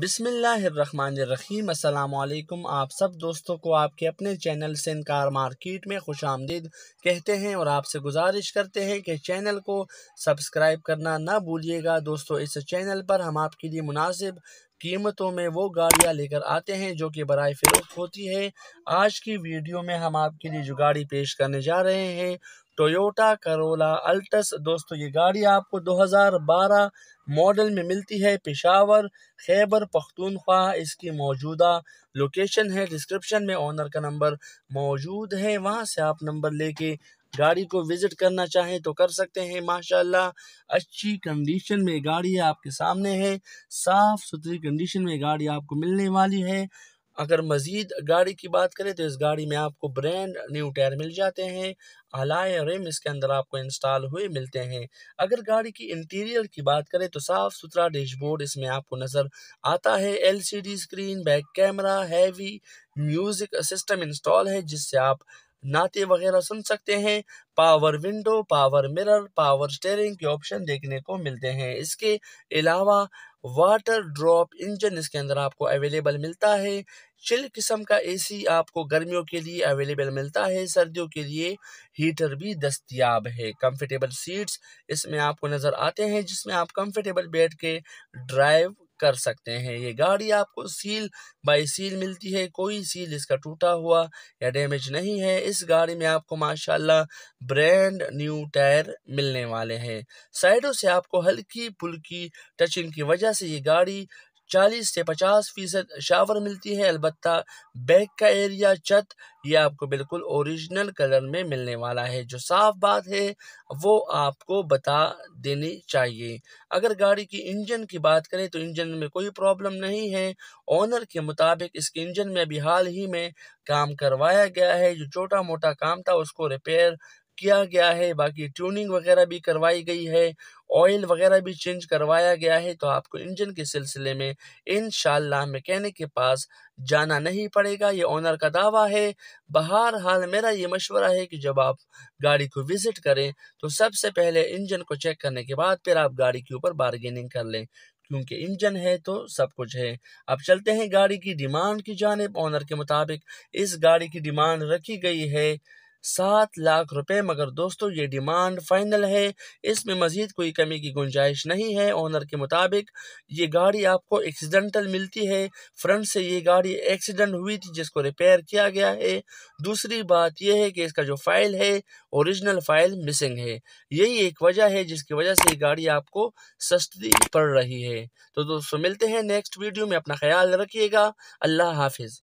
बिसमीम अल्लाम आप सब दोस्तों को आपके अपने चैनल सिनकार मार्केट में खुश आमदीद कहते हैं और आपसे गुजारिश करते हैं कि चैनल को सब्सक्राइब करना ना भूलिएगा दोस्तों इस चैनल पर हम आपके लिए मुनासिब कीमतों में वो गाड़ियाँ लेकर आते हैं जो कि बर फरोख्त होती है आज की वीडियो में हम आपके लिए जो गाड़ी पेश करने जा रहे हैं टोयोटा करोला अल्टस दोस्तों ये गाड़ी आपको 2012 मॉडल में मिलती है पेशावर खैबर पख्तूनख्वा इसकी मौजूदा लोकेशन है डिस्क्रिप्शन में ओनर का नंबर मौजूद है वहाँ से आप नंबर लेके गाड़ी को विज़िट करना चाहें तो कर सकते हैं माशाल्लाह अच्छी कंडीशन में गाड़ी आपके सामने है साफ़ सुथरी कंडीशन में गाड़ी आपको मिलने वाली है अगर मज़ीद गाड़ी की बात करें तो इस गाड़ी में आपको ब्रांड न्यू टायर मिल जाते हैं अलाय रिम इसके अंदर आपको इंस्टॉल हुए मिलते हैं अगर गाड़ी की इंटीरियर की बात करें तो साफ़ सुथरा डैशबोर्ड इसमें आपको नज़र आता है LCD screen back camera heavy music system install है जिससे आप नाते वगैरह सुन सकते हैं power window power mirror power steering के ऑप्शन देखने को मिलते हैं इसके अलावा वाटर ड्रॉप इंजन इसके अंदर आपको अवेलेबल मिलता है चिल किस्म का एसी आपको गर्मियों के लिए अवेलेबल मिलता है सर्दियों के लिए हीटर भी दस्तियाब है कंफर्टेबल सीट्स इसमें आपको नज़र आते हैं जिसमें आप कंफर्टेबल बैठ के ड्राइव कर सकते हैं ये गाड़ी आपको सील बाई सील मिलती है कोई सील इसका टूटा हुआ या डैमेज नहीं है इस गाड़ी में आपको माशाल्लाह ब्रांड न्यू टायर मिलने वाले हैं साइडों से आपको हल्की पुल्की टचिंग की वजह से ये गाड़ी 40 से 50 फीसद शावर मिलती है अलबत् बैक का एरिया छत ये आपको बिल्कुल ओरिजिनल कलर में मिलने वाला है जो साफ बात है वो आपको बता देनी चाहिए अगर गाड़ी की इंजन की बात करें तो इंजन में कोई प्रॉब्लम नहीं है ओनर के मुताबिक इसके इंजन में अभी हाल ही में काम करवाया गया है जो छोटा मोटा काम था उसको रिपेयर किया गया है बाकी ट्यूनिंग वगैरह भी करवाई गई है ऑयल वगैरह भी चेंज करवाया गया है तो आपको इंजन के सिलसिले में इन मैकेनिक के पास जाना नहीं पड़ेगा ये ओनर का दावा है बहर हाल मेरा ये मशवरा है कि जब आप गाड़ी को विज़िट करें तो सबसे पहले इंजन को चेक करने के बाद फिर आप गाड़ी के ऊपर बार्गेनिंग कर लें क्योंकि इंजन है तो सब कुछ है अब चलते हैं गाड़ी की डिमांड की जानब ऑनर के मुताबिक इस गाड़ी की डिमांड रखी गई है सात लाख रुपए मगर दोस्तों ये डिमांड फाइनल है इसमें मजीद कोई कमी की गुंजाइश नहीं है ओनर के मुताबिक ये गाड़ी आपको एक्सीडेंटल मिलती है फ्रंट से ये गाड़ी एक्सीडेंट हुई थी जिसको रिपेयर किया गया है दूसरी बात यह है कि इसका जो फाइल है ओरिजिनल फाइल मिसिंग है यही एक वजह है जिसकी वजह से ये गाड़ी आपको सस्ती पड़ रही है तो दोस्तों मिलते हैं नेक्स्ट वीडियो में अपना ख्याल रखिएगा अल्लाह हाफिज़